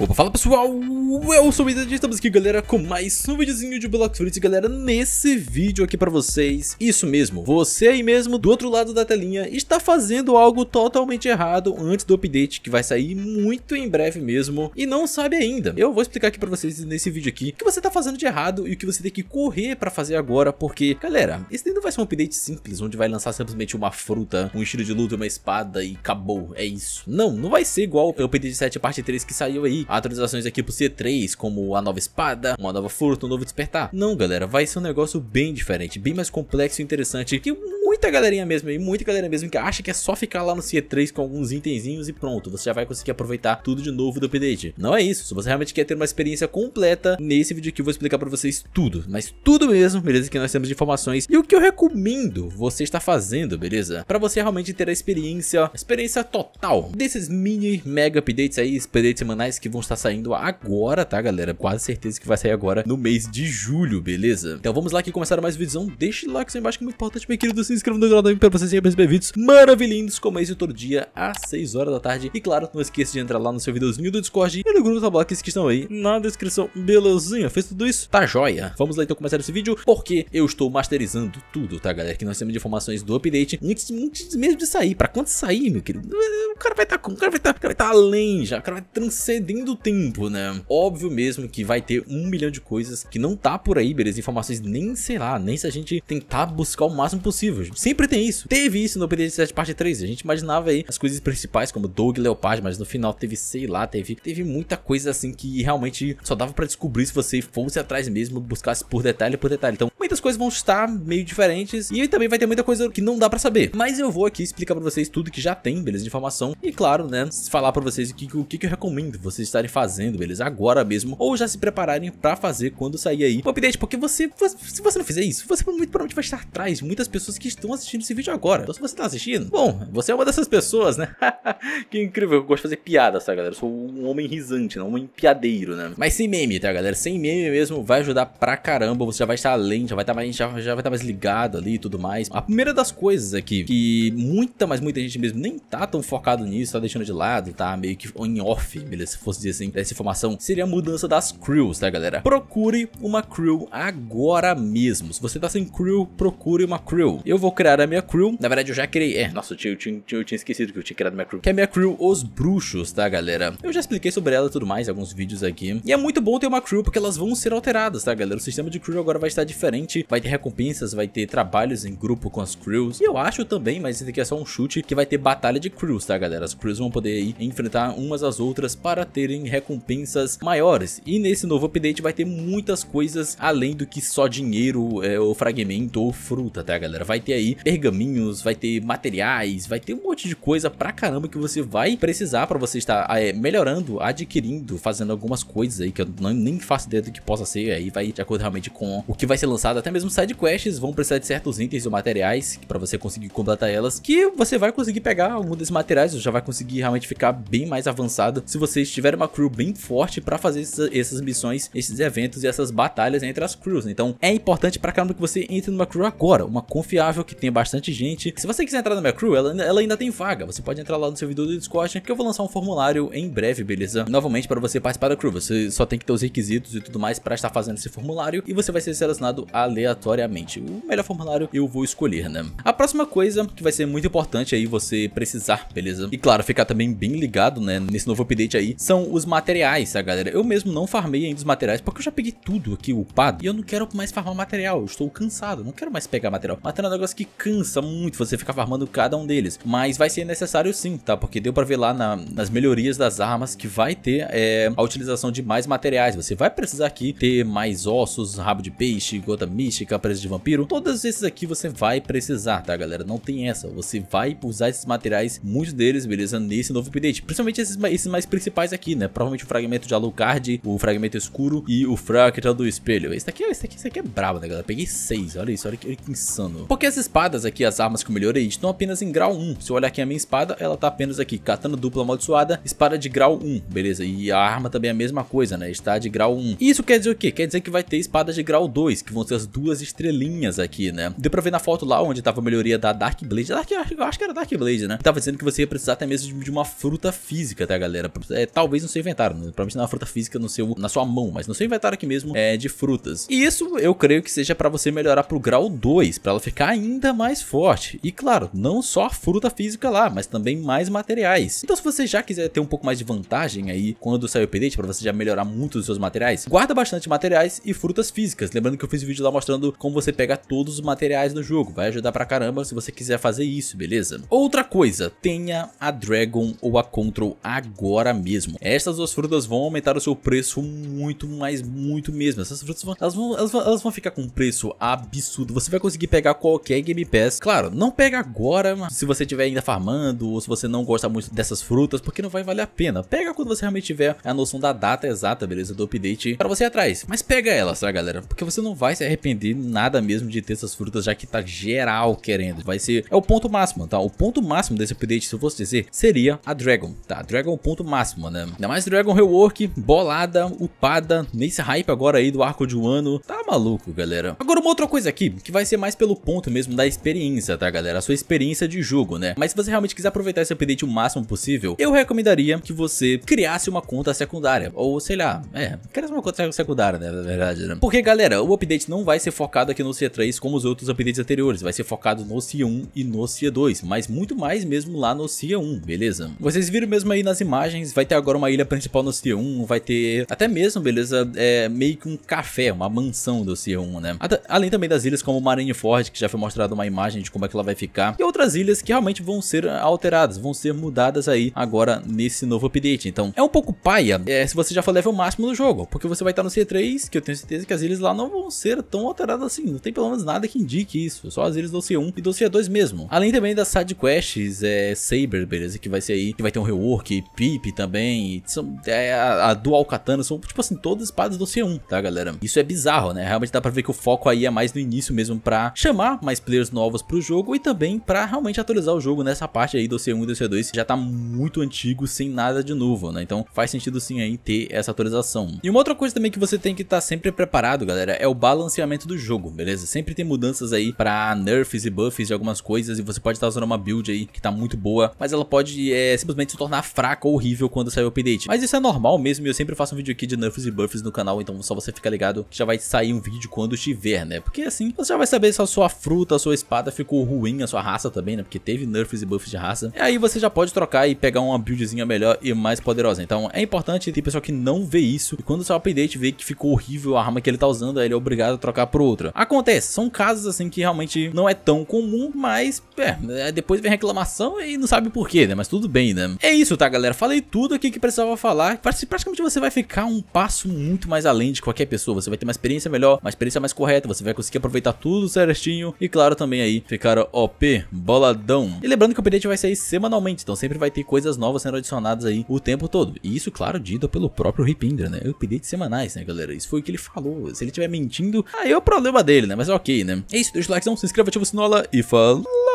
Opa, fala pessoal, eu sou o Ida e estamos aqui galera com mais um videozinho de Block Fruits Galera, nesse vídeo aqui pra vocês, isso mesmo, você aí mesmo do outro lado da telinha está fazendo algo totalmente errado antes do update que vai sair muito em breve mesmo E não sabe ainda, eu vou explicar aqui pra vocês nesse vídeo aqui o que você está fazendo de errado e o que você tem que correr pra fazer agora Porque galera, esse não vai ser um update simples onde vai lançar simplesmente uma fruta, um estilo de luta, uma espada e acabou, é isso Não, não vai ser igual o update 7 parte 3 que saiu aí atualizações aqui pro C3, como a nova espada, uma nova furta, um novo despertar. Não, galera, vai ser um negócio bem diferente, bem mais complexo e interessante, que muita galerinha mesmo aí, muita galera mesmo que acha que é só ficar lá no C3 com alguns itenzinhos e pronto, você já vai conseguir aproveitar tudo de novo do update. Não é isso, se você realmente quer ter uma experiência completa, nesse vídeo aqui eu vou explicar pra vocês tudo, mas tudo mesmo, beleza, que nós temos informações e o que eu recomendo você estar fazendo, beleza, pra você realmente ter a experiência, a experiência total desses mini mega updates aí, updates semanais que vão estar saindo agora, tá, galera? Quase certeza que vai sair agora no mês de julho, beleza? Então vamos lá que começar mais vídeo. Então Deixa o like aí embaixo que é muito importante, meu querido. Se inscreva no canal também pra vocês receber vídeos maravilhindos como esse todo dia às 6 horas da tarde. E claro, não esqueça de entrar lá no seu videozinho do Discord e no grupo da Blox que estão aí na descrição, belezinha? Fez tudo isso? Tá joia! Vamos lá então começar esse vídeo porque eu estou masterizando tudo, tá, galera? Que nós temos de informações do update antes, antes mesmo de sair. Pra quando sair, meu querido, o cara vai estar tá, tá, o cara vai estar tá, tá além já, o cara vai transcendendo do tempo, né? Óbvio mesmo que vai ter um milhão de coisas que não tá por aí, beleza? Informações nem, sei lá, nem se a gente tentar buscar o máximo possível. Sempre tem isso. Teve isso no PDG 7 parte 3. A gente imaginava aí as coisas principais, como Doug Leopard, mas no final teve, sei lá, teve, teve muita coisa assim que realmente só dava para descobrir se você fosse atrás mesmo, buscasse por detalhe por detalhe. Então, muitas coisas vão estar meio diferentes e também vai ter muita coisa que não dá para saber. Mas eu vou aqui explicar para vocês tudo que já tem, beleza? De informação. E claro, né? Falar para vocês o que, o que eu recomendo vocês estarem fazendo, eles Agora mesmo, ou já se prepararem pra fazer quando sair aí o update, porque você, se você não fizer isso, você muito provavelmente vai estar atrás de muitas pessoas que estão assistindo esse vídeo agora. Então se você tá assistindo, bom, você é uma dessas pessoas, né? que incrível, eu gosto de fazer piadas, tá, galera? Eu sou um homem risante, não um homem piadeiro, né? Mas sem meme, tá, galera? Sem meme mesmo vai ajudar pra caramba, você já vai estar além, já vai estar tá mais, já, já vai estar tá mais ligado ali e tudo mais. A primeira das coisas aqui, que muita, mas muita gente mesmo nem tá tão focado nisso, tá deixando de lado, tá meio que em off, beleza? Se fosse dizer assim, dessa informação, seria a mudança das crews, tá galera? Procure uma crew agora mesmo. Se você tá sem crew, procure uma crew. Eu vou criar a minha crew. Na verdade, eu já criei. É, nossa, eu tinha, eu tinha, eu tinha esquecido que eu tinha criado minha crew. Que é minha crew, os bruxos, tá galera? Eu já expliquei sobre ela e tudo mais, alguns vídeos aqui. E é muito bom ter uma crew, porque elas vão ser alteradas, tá galera? O sistema de crew agora vai estar diferente, vai ter recompensas, vai ter trabalhos em grupo com as crews. E eu acho também, mas isso aqui é só um chute, que vai ter batalha de crews, tá galera? As crews vão poder enfrentar umas às outras para terem terem recompensas maiores. E nesse novo update vai ter muitas coisas além do que só dinheiro, é, ou fragmento, ou fruta, tá galera? Vai ter aí pergaminhos, vai ter materiais, vai ter um monte de coisa pra caramba que você vai precisar pra você estar é, melhorando, adquirindo, fazendo algumas coisas aí que eu não, nem faço ideia do que possa ser. Aí vai de acordo realmente com o que vai ser lançado. Até mesmo side quests vão precisar de certos itens ou materiais pra você conseguir completar elas, que você vai conseguir pegar algum desses materiais, já vai conseguir realmente ficar bem mais avançado se você estiver uma uma crew bem forte para fazer essas missões, esses eventos e essas batalhas entre as crews. Então é importante para caramba que você entre numa crew agora, uma confiável que tenha bastante gente. Se você quiser entrar na minha crew, ela, ela ainda tem vaga. Você pode entrar lá no servidor do Discord, que eu vou lançar um formulário em breve, beleza? Novamente, para você participar da crew, você só tem que ter os requisitos e tudo mais para estar fazendo esse formulário e você vai ser selecionado aleatoriamente. O melhor formulário eu vou escolher, né? A próxima coisa que vai ser muito importante aí você precisar, beleza? E claro, ficar também bem ligado, né, nesse novo update aí, são os materiais, tá galera? Eu mesmo não farmei ainda os materiais, porque eu já peguei tudo aqui upado, e eu não quero mais farmar material, eu estou cansado, não quero mais pegar material. Material é um negócio que cansa muito você ficar farmando cada um deles, mas vai ser necessário sim, tá? Porque deu pra ver lá na, nas melhorias das armas que vai ter é, a utilização de mais materiais, você vai precisar aqui ter mais ossos, rabo de peixe, gota mística, presa de vampiro, todos esses aqui você vai precisar, tá galera? Não tem essa, você vai usar esses materiais, muitos deles, beleza, nesse novo update, principalmente esses, esses mais principais aqui, né? Provavelmente o fragmento de Alucard, o fragmento escuro e o fractal do espelho. Esse daqui, esse daqui, esse daqui é brabo, né, galera? Peguei seis, olha isso, olha que, olha que insano. Porque as espadas aqui, as armas que eu melhorei, estão apenas em grau 1. Se eu olhar aqui a minha espada, ela tá apenas aqui, katana dupla amaldiçoada, espada de grau 1, beleza? E a arma também é a mesma coisa, né? Está de grau 1. E isso quer dizer o quê? Quer dizer que vai ter espada de grau 2, que vão ser as duas estrelinhas aqui, né? Deu pra ver na foto lá onde tava a melhoria da Dark Blade. Dark, eu acho que era Dark Blade, né? Tava dizendo que você ia precisar até mesmo de uma fruta física, tá, galera? É, talvez no seu inventário. Né? Provavelmente não é uma fruta física no seu, na sua mão, mas no seu inventário aqui mesmo é de frutas. E isso eu creio que seja para você melhorar pro grau 2, para ela ficar ainda mais forte. E claro, não só a fruta física lá, mas também mais materiais. Então se você já quiser ter um pouco mais de vantagem aí quando sair o update, para você já melhorar muito os seus materiais, guarda bastante materiais e frutas físicas. Lembrando que eu fiz um vídeo lá mostrando como você pega todos os materiais no jogo. Vai ajudar pra caramba se você quiser fazer isso, beleza? Outra coisa, tenha a Dragon ou a Control agora mesmo. É essas duas frutas vão aumentar o seu preço muito, mais, muito mesmo. Essas frutas vão, elas vão, elas vão, elas vão ficar com um preço absurdo. Você vai conseguir pegar qualquer Game Pass. Claro, não pega agora, mas se você estiver ainda farmando ou se você não gosta muito dessas frutas, porque não vai valer a pena. Pega quando você realmente tiver a noção da data exata, beleza? Do update para você ir atrás. Mas pega elas, tá, galera? Porque você não vai se arrepender nada mesmo de ter essas frutas, já que tá geral querendo. Vai ser. É o ponto máximo, tá? O ponto máximo desse update, se eu fosse dizer, seria a Dragon, tá? Dragon é o ponto máximo, né? Ainda mais Dragon Rework, bolada, upada, nesse hype agora aí do arco de um ano. Tá maluco, galera. Agora uma outra coisa aqui, que vai ser mais pelo ponto mesmo da experiência, tá, galera? A sua experiência de jogo, né? Mas se você realmente quiser aproveitar esse update o máximo possível, eu recomendaria que você criasse uma conta secundária, ou sei lá, é, criasse uma conta secundária, né, na verdade, né? Porque, galera, o update não vai ser focado aqui no C3 como os outros updates anteriores, vai ser focado no c 1 e no c 2, mas muito mais mesmo lá no c 1, beleza? Vocês viram mesmo aí nas imagens, vai ter agora uma ilha principal no c 1, vai ter até mesmo, beleza, é, meio que um café, uma mansão do C1, né? Além também das ilhas como Marineford, que já foi mostrado uma imagem de como é que ela vai ficar, e outras ilhas que realmente vão ser ah, alteradas, vão ser mudadas aí agora nesse novo update. Então, é um pouco paia é, se você já for level máximo no jogo, porque você vai estar no C3, que eu tenho certeza que as ilhas lá não vão ser tão alteradas assim, não tem pelo menos nada que indique isso, só as ilhas do C1 e do C2 mesmo. Além também das side quests, é, Saber, beleza, que vai ser aí, que vai ter um rework, Pip também, são, é, a, a Dual Katana, são tipo assim, todas espadas do C1, tá galera? Isso é bizarro, né? É, realmente dá pra ver que o foco aí é mais no início mesmo pra chamar mais players novos pro jogo e também pra realmente atualizar o jogo nessa parte aí do C1 e do C2 já tá muito antigo sem nada de novo, né? Então faz sentido sim aí ter essa atualização. E uma outra coisa também que você tem que estar tá sempre preparado, galera, é o balanceamento do jogo, beleza? Sempre tem mudanças aí pra nerfs e buffs de algumas coisas e você pode estar tá usando uma build aí que tá muito boa, mas ela pode é, simplesmente se tornar fraca ou horrível quando sair o update. Mas isso é normal mesmo e eu sempre faço um vídeo aqui de nerfs e buffs no canal, então só você fica ligado que já vai sair um vídeo quando tiver, né? Porque assim, você já vai saber se a sua fruta, a sua espada ficou ruim, a sua raça também, né? Porque teve nerfs e buffs de raça. E aí você já pode trocar e pegar uma buildzinha melhor e mais poderosa. Então é importante, tem pessoal que não vê isso. E quando seu o update, vê que ficou horrível a arma que ele tá usando, aí ele é obrigado a trocar por outra. Acontece, são casos assim que realmente não é tão comum, mas é, é depois vem reclamação e não sabe porquê, né? Mas tudo bem, né? É isso, tá, galera? Falei tudo aqui que precisava falar. Praticamente você vai ficar um passo muito mais além de qualquer pessoa. Você vai ter uma experiência melhor melhor, uma experiência mais correta, você vai conseguir aproveitar tudo certinho e claro também aí ficar OP, boladão. E lembrando que o update vai sair semanalmente, então sempre vai ter coisas novas sendo adicionadas aí o tempo todo. E isso, claro, dito pelo próprio Ripindra, né? Updates semanais, né, galera? Isso foi o que ele falou. Se ele estiver mentindo, aí é o problema dele, né? Mas é ok, né? É isso, deixa o likezão, se inscreva, ativa o sinola e falou!